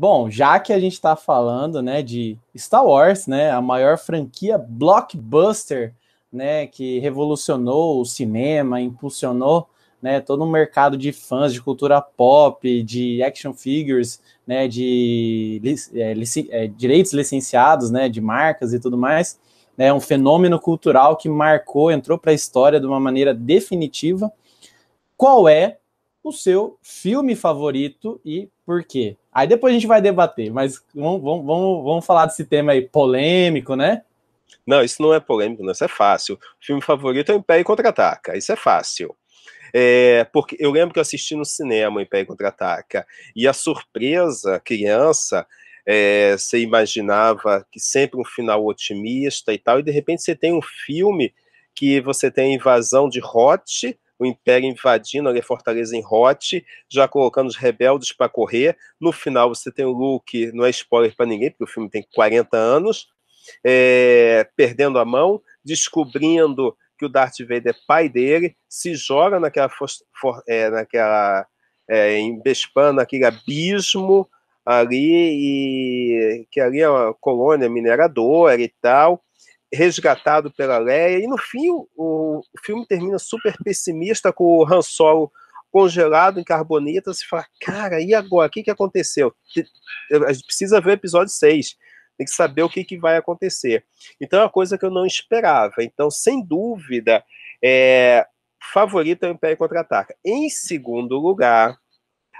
Bom, já que a gente está falando, né, de Star Wars, né, a maior franquia blockbuster, né, que revolucionou o cinema, impulsionou, né, todo um mercado de fãs de cultura pop, de action figures, né, de é, é, direitos licenciados, né, de marcas e tudo mais, né, um fenômeno cultural que marcou, entrou para a história de uma maneira definitiva. Qual é o seu filme favorito e por quê. Aí depois a gente vai debater, mas vamos, vamos, vamos, vamos falar desse tema aí polêmico, né? Não, isso não é polêmico, não, isso é fácil. filme favorito é o Império Contra-Ataca, isso é fácil. É, porque eu lembro que eu assisti no cinema o Império Contra-Ataca, e a surpresa, criança, é, você imaginava que sempre um final otimista e tal, e de repente você tem um filme que você tem a invasão de Hot, o império invadindo ali a fortaleza em Hot, já colocando os rebeldes para correr. No final você tem o Luke, não é spoiler para ninguém, porque o filme tem 40 anos, é, perdendo a mão, descobrindo que o Darth Vader é pai dele, se joga naquela, for, é, naquela é, em Bespan, naquele abismo ali, e que ali é uma colônia mineradora e tal, resgatado pela Leia. E no fim, o, o filme termina super pessimista com o Han Solo congelado em carbonita. Você fala, cara, e agora? O que, que aconteceu? A gente precisa ver o episódio 6. Tem que saber o que, que vai acontecer. Então é uma coisa que eu não esperava. Então, sem dúvida, é, favorito é o Império Contra-Ataca. Em segundo lugar,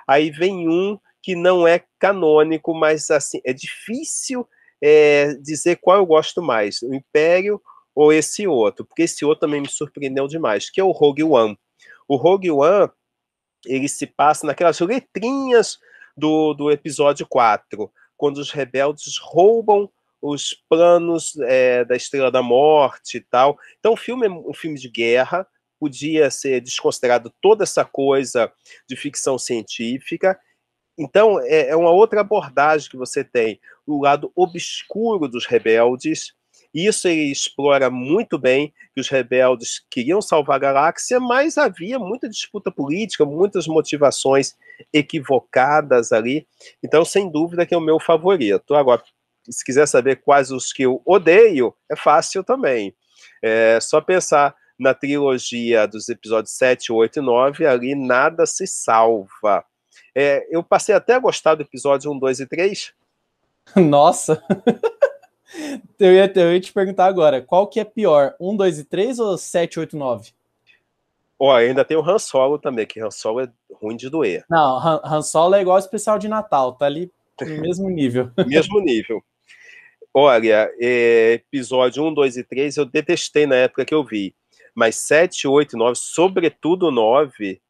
aí vem um que não é canônico, mas assim, é difícil é, dizer qual eu gosto mais, o Império ou esse outro, porque esse outro também me surpreendeu demais, que é o Rogue One. O Rogue One, ele se passa naquelas letrinhas do, do episódio 4, quando os rebeldes roubam os planos é, da Estrela da Morte e tal. Então o filme é um filme de guerra, podia ser desconsiderado toda essa coisa de ficção científica, então, é, é uma outra abordagem que você tem, o lado obscuro dos rebeldes, isso ele explora muito bem, que os rebeldes queriam salvar a galáxia, mas havia muita disputa política, muitas motivações equivocadas ali. Então, sem dúvida que é o meu favorito. Agora, se quiser saber quais os que eu odeio, é fácil também. É só pensar na trilogia dos episódios 7, 8 e 9, ali nada se salva. É, eu passei até a gostar do episódio 1, 2 e 3. Nossa! eu, ia, eu ia te perguntar agora, qual que é pior, 1, 2 e 3 ou 7, 8, 9? Ó, ainda tem o Han Solo também, que Han Solo é ruim de doer. Não, Han, Han Solo é igual o especial de Natal, tá ali no mesmo nível. mesmo nível. Olha, é, episódio 1, 2 e 3 eu detestei na época que eu vi, mas 7, 8, 9, sobretudo 9,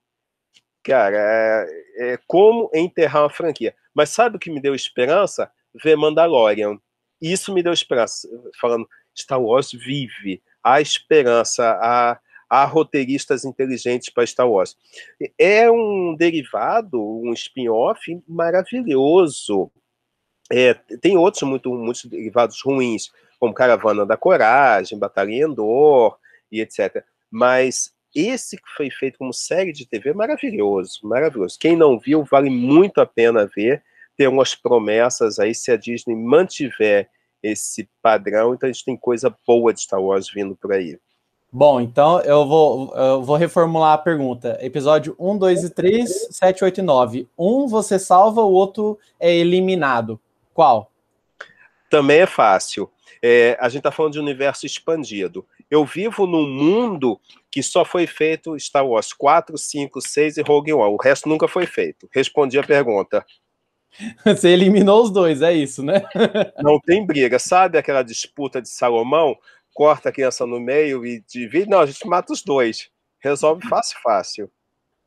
cara, é, é como enterrar uma franquia. Mas sabe o que me deu esperança? Ver Mandalorian. Isso me deu esperança. Falando, Star Wars vive. Há esperança, há, há roteiristas inteligentes para Star Wars. É um derivado, um spin-off maravilhoso. É, tem outros muito, muitos derivados ruins, como Caravana da Coragem, Batalha em Endor e etc. Mas esse que foi feito como série de TV é maravilhoso, maravilhoso. Quem não viu, vale muito a pena ver. Tem umas promessas aí, se a Disney mantiver esse padrão, então a gente tem coisa boa de Star Wars vindo por aí. Bom, então eu vou, eu vou reformular a pergunta. Episódio 1, 2 e 3, 7, 8 e 9. Um você salva, o outro é eliminado. Qual? Também é fácil. É, a gente está falando de universo expandido. Eu vivo num mundo que só foi feito Star Wars 4, 5, 6 e Rogue One. O resto nunca foi feito. Respondi a pergunta. Você eliminou os dois, é isso, né? Não tem briga. Sabe aquela disputa de Salomão? Corta a criança no meio e divide. Não, a gente mata os dois. Resolve fácil, fácil.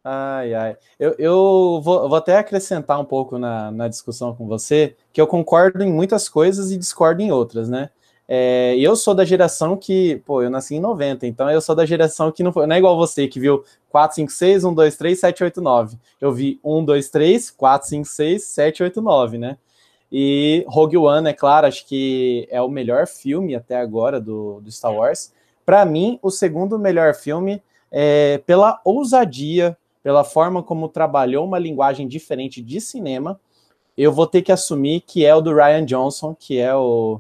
Ai, ai. Eu, eu vou, vou, até acrescentar um pouco na, na discussão com você, que eu concordo em muitas coisas e discordo em outras, né? É, eu sou da geração que, pô, eu nasci em 90, então eu sou da geração que não foi, não é igual você que viu 4, 5, 6, 1, 2, 3, 7, 8, 9. Eu vi 1, 2, 3, 4, 5, 6, 7, 8, 9, né? E Rogue One, é claro, acho que é o melhor filme até agora do, do Star Wars. Para mim, o segundo melhor filme é pela ousadia, pela forma como trabalhou uma linguagem diferente de cinema. Eu vou ter que assumir que é o do Ryan Johnson, que é o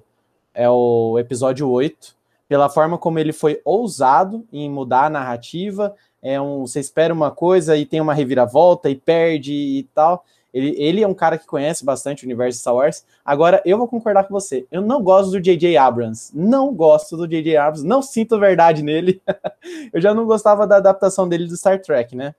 é o episódio 8, pela forma como ele foi ousado em mudar a narrativa. É um, você espera uma coisa e tem uma reviravolta e perde e tal. Ele, ele é um cara que conhece bastante o universo Star Wars. Agora, eu vou concordar com você. Eu não gosto do J.J. Abrams. Não gosto do J.J. Abrams. Não sinto verdade nele. eu já não gostava da adaptação dele do Star Trek, né?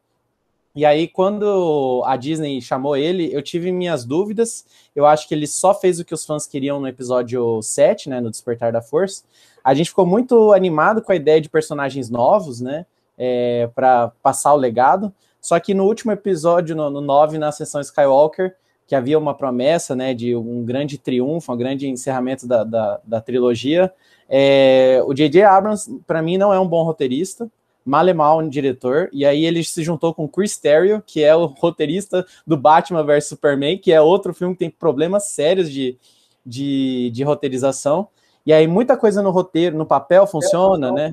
E aí, quando a Disney chamou ele, eu tive minhas dúvidas. Eu acho que ele só fez o que os fãs queriam no episódio 7, né? No Despertar da Força. A gente ficou muito animado com a ideia de personagens novos, né? É, para passar o legado. Só que no último episódio, no, no 9, na sessão Skywalker, que havia uma promessa né, de um grande triunfo, um grande encerramento da, da, da trilogia. É, o J.J. Abrams, para mim, não é um bom roteirista. Malemal, um diretor, e aí ele se juntou com Chris Terrio, que é o roteirista do Batman vs Superman, que é outro filme que tem problemas sérios de, de, de roteirização. E aí muita coisa no roteiro, no papel funciona, né?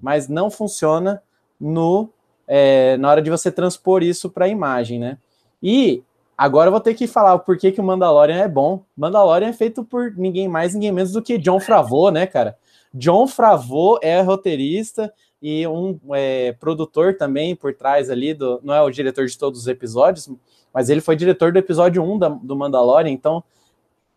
Mas não funciona no é, na hora de você transpor isso para a imagem, né? E agora eu vou ter que falar por que que o Mandalorian é bom. Mandalorian é feito por ninguém mais, ninguém menos do que John Favreau, né, cara? John Favreau é roteirista, e um é, produtor também por trás ali, do, não é o diretor de todos os episódios, mas ele foi diretor do episódio 1 da, do Mandalorian, então,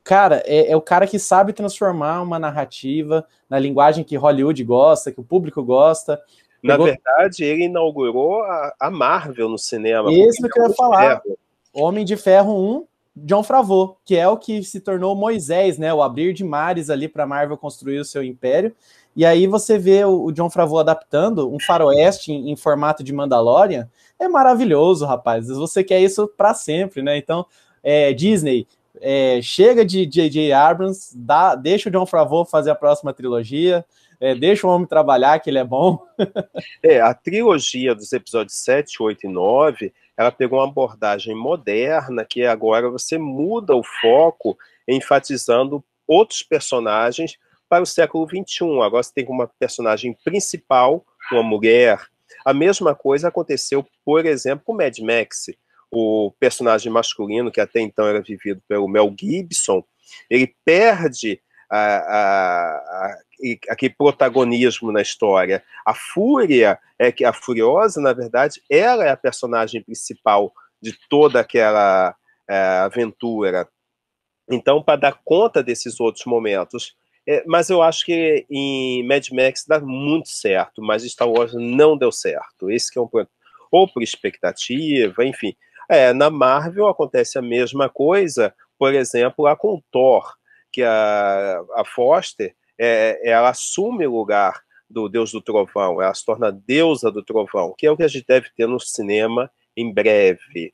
cara, é, é, o cara que sabe transformar uma narrativa na linguagem que Hollywood gosta, que o público gosta. Na Pegou... verdade, ele inaugurou a, a, Marvel no cinema. Isso que eu ia falar. Ferro. Homem de Ferro 1, John Favreau, que é o que se tornou Moisés, né? O abrir de mares ali para Marvel construir o seu império. E aí você vê o, o John Favreau adaptando um faroeste em, em, formato de Mandalorian, é maravilhoso, rapaz. Você quer isso para sempre, né? Então, é, Disney, é, chega de J.J. Abrams, dá, deixa o John Favreau fazer a próxima trilogia, é, deixa o homem trabalhar, que ele é bom. é, a trilogia dos episódios 7, 8 e 9, ela pegou uma abordagem moderna, que é agora você muda o foco enfatizando outros personagens para o século XXI. Agora você tem uma personagem principal, uma mulher. A mesma coisa aconteceu, por exemplo, com Mad Max. O personagem masculino, que até então era vivido pelo Mel Gibson, ele perde a, a, a, aquele protagonismo na história. A Fúria, é que a Furiosa, na verdade, ela é a personagem principal de toda aquela é, aventura. Então, para dar conta desses outros momentos, é, mas eu acho que em Mad Max dá muito certo, mas Star Wars não deu certo. Esse que é um ponto. Ou por expectativa, enfim. É, na Marvel acontece a mesma coisa, por exemplo, lá com Thor, que a, a Foster é, ela assume o lugar do Deus do Trovão, ela se torna deusa do Trovão, que é o que a gente deve ter no cinema em breve